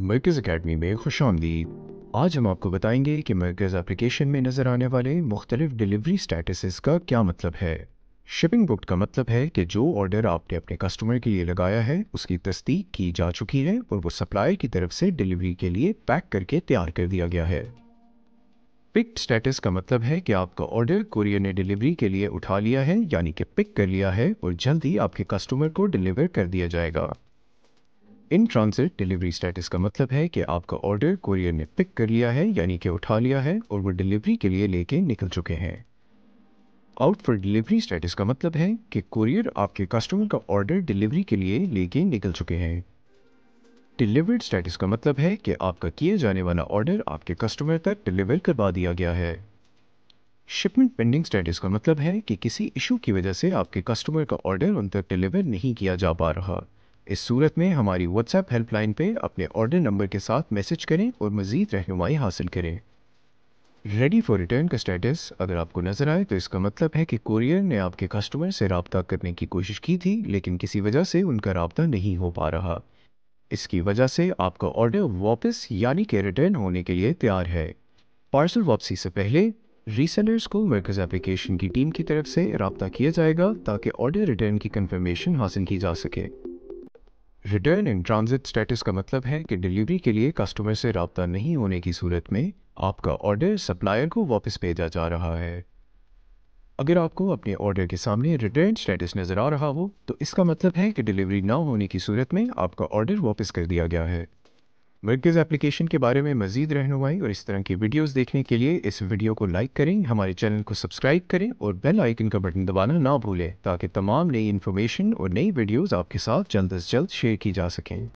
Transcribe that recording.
मर्कज़ अकेडमी में खुश आमदीद आज हम आपको बताएंगे कि मर्कज़ एप्लीकेशन में नज़र आने वाले मुख्तलिफ डिलीवरी स्टेटसेस का क्या मतलब है शिपिंग बुक का मतलब है कि जो ऑर्डर आपने अपने कस्टमर के लिए लगाया है उसकी तस्दीक की जा चुकी है और वो सप्लायर की तरफ से डिलीवरी के लिए पैक करके तैयार कर दिया गया है पिक्ड स्टेटस का मतलब है कि आपका ऑर्डर कुरियर ने डिलीवरी के लिए उठा लिया है यानी कि पिक कर लिया है और जल्द ही आपके कस्टमर को डिलीवर कर दिया जाएगा इन ट्रांसिट डिलीवरी स्टेटस का मतलब है कि आपका ऑर्डर कोरियर ने पिक कर लिया है यानी कि उठा लिया है और वो डिलीवरी के लिए लेके निकल चुके हैं आउट फॉर डिलीवरी स्टेटस का मतलब है कि कोरियर आपके कस्टमर का ऑर्डर डिलीवरी के लिए लेके निकल चुके हैं डिलीवर्ड स्टेटस का मतलब है कि आपका किए जाने वाला ऑर्डर आपके कस्टमर तक डिलीवर करवा दिया गया है शिपमेंट पेंडिंग स्टेटस का मतलब है कि किसी इशू की वजह से आपके कस्टमर का ऑर्डर उन तक डिलीवर नहीं किया जा पा रहा इस सूरत में हमारी व्हाट्सएप हेल्पलाइन पे अपने ऑर्डर नंबर के साथ मैसेज करें और मज़ीद रहनुमाई हासिल करें रेडी फॉर रिटर्न का स्टेटस अगर आपको नज़र आए तो इसका मतलब है कि कुरियर ने आपके कस्टमर से रबता करने की कोशिश की थी लेकिन किसी वजह से उनका रबता नहीं हो पा रहा इसकी वजह से आपका ऑर्डर वापस यानी कि रिटर्न होने के लिए तैयार है पार्सल वापसी से पहले रीसेलर्स को मरकज़ एप्लीकेशन की टीम की तरफ से रबता किया जाएगा ताकि ऑर्डर रिटर्न की कन्फर्मेशन हासिल की जा सके रिटर्न इन ट्रांजिट स्टेटस का मतलब है कि डिलीवरी के लिए कस्टमर से रबता नहीं होने की सूरत में आपका ऑर्डर सप्लायर को वापस भेजा जा रहा है अगर आपको अपने ऑर्डर के सामने रिटर्न स्टेटस नज़र आ रहा हो तो इसका मतलब है कि डिलीवरी ना होने की सूरत में आपका ऑर्डर वापस कर दिया गया है मर्कज़ एप्लीकेशन के बारे में मजीद रहनुमाई और इस तरह की वीडियोस देखने के लिए इस वीडियो को लाइक करें हमारे चैनल को सब्सक्राइब करें और बेल आइकन का बटन दबाना ना भूलें ताकि तमाम नई इन्फॉर्मेशन और नई वीडियोस आपके साथ जल्द अज जल्द शेयर की जा सकें